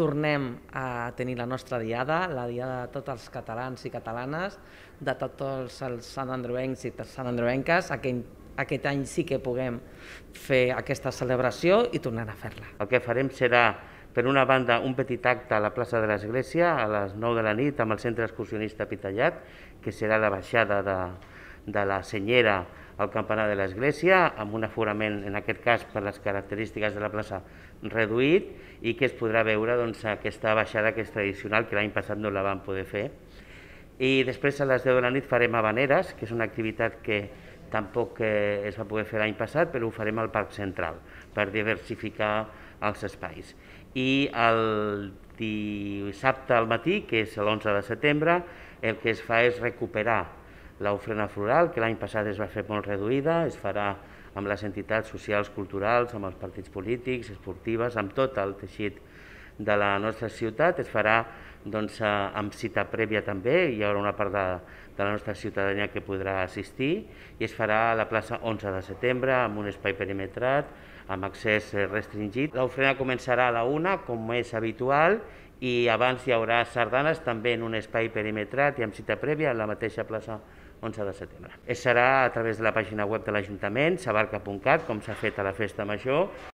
tornem a tenir la nostra diada, la diada de tots els catalans i catalanes, de tots els Andreuencs i santandreuenques, aquest, aquest any sí que puguem fer aquesta celebració i tornar a fer-la. El que farem serà per una banda, un petit acte a la plaça de l'Església a les 9 de la nit amb el centre excursionista Pitallat, que serà la baixada de, de la Senyera al campanar de l'església, amb un aforament, en aquest cas, per les característiques de la plaça reduït, i que es podrà veure doncs, aquesta baixada que és tradicional, que l'any passat no la vam poder fer. I després a les 10 de la nit farem habaneres, que és una activitat que tampoc eh, es va poder fer l'any passat, però ho farem al Parc Central, per diversificar els espais. I el dissabte al matí, que és l'11 de setembre, el que es fa és recuperar l'ofrena floral, que l'any passat es va fer molt reduïda, es farà amb les entitats socials, culturals, amb els partits polítics, esportives, amb tot el teixit de la nostra ciutat. Es farà doncs, eh, amb cita prèvia també, hi haurà una part de, de la nostra ciutadania que podrà assistir i es farà a la plaça 11 de setembre amb un espai perimetrat, amb accés restringit. L'ofrena començarà a la una, com és habitual, i abans hi haurà sardanes també en un espai perimetrat i amb cita prèvia a la mateixa plaça 11 de setembre. Es serà a través de la pàgina web de l'Ajuntament, sabarca.cat, com s'ha fet a la festa major.